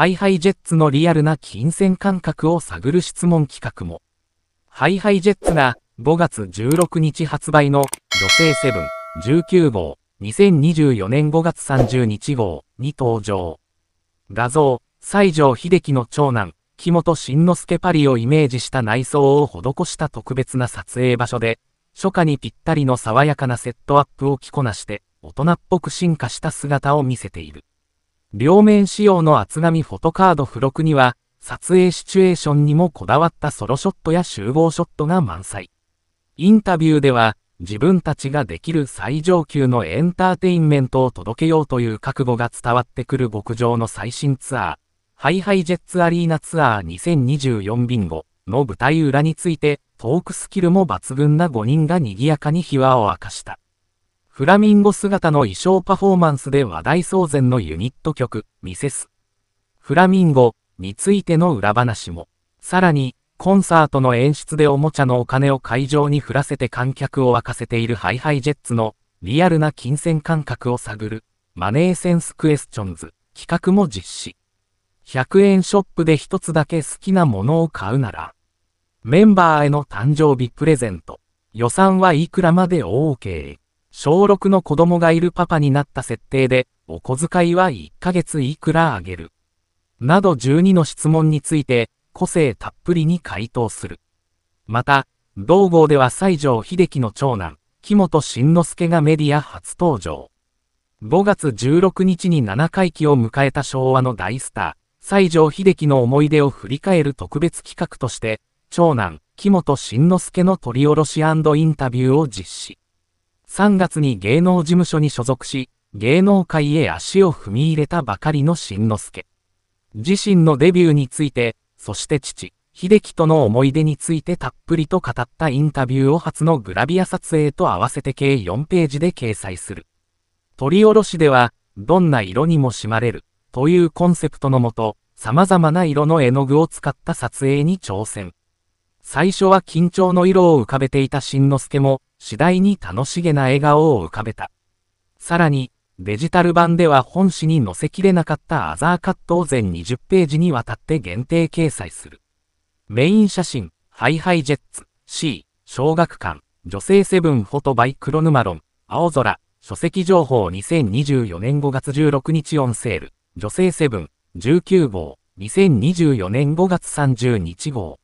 ハイハイジェッツのリアルな金銭感覚を探る質問企画も。ハイハイジェッツが5月16日発売の女性セブン19号2024年5月30日号に登場。画像、西城秀樹の長男、木本慎之介パリをイメージした内装を施した特別な撮影場所で、初夏にぴったりの爽やかなセットアップを着こなして、大人っぽく進化した姿を見せている。両面仕様の厚紙フォトカード付録には、撮影シチュエーションにもこだわったソロショットや集合ショットが満載。インタビューでは、自分たちができる最上級のエンターテインメントを届けようという覚悟が伝わってくる牧場の最新ツアー、ハイハイジェッツアリーナツアー2024ビンゴの舞台裏について、トークスキルも抜群な5人が賑やかに秘話を明かした。フラミンゴ姿の衣装パフォーマンスで話題騒然のユニット曲、ミセス。フラミンゴについての裏話も。さらに、コンサートの演出でおもちゃのお金を会場に振らせて観客を沸かせているハイハイジェッツのリアルな金銭感覚を探るマネーセンスクエスチョンズ企画も実施。100円ショップで一つだけ好きなものを買うなら、メンバーへの誕生日プレゼント、予算はいくらまで OK。小6の子供がいるパパになった設定で、お小遣いは1ヶ月いくらあげる。など12の質問について、個性たっぷりに回答する。また、同号では西城秀樹の長男、木本慎之介がメディア初登場。5月16日に7回忌を迎えた昭和の大スター、西城秀樹の思い出を振り返る特別企画として、長男、木本慎之介の取り下ろしインタビューを実施。3月に芸能事務所に所属し、芸能界へ足を踏み入れたばかりのしんのすけ。自身のデビューについて、そして父、秀樹との思い出についてたっぷりと語ったインタビューを初のグラビア撮影と合わせて計4ページで掲載する。取り下ろしでは、どんな色にもしまれる、というコンセプトのもと、様々な色の絵の具を使った撮影に挑戦。最初は緊張の色を浮かべていたしんのすけも、次第に楽しげな笑顔を浮かべた。さらに、デジタル版では本誌に載せきれなかったアザーカットを全20ページにわたって限定掲載する。メイン写真、ハイハイジェッツ、C、小学館、女性セブンフォトバイクロヌマロン、青空、書籍情報2024年5月16日オンセール、女性セブン、19号、2024年5月30日号。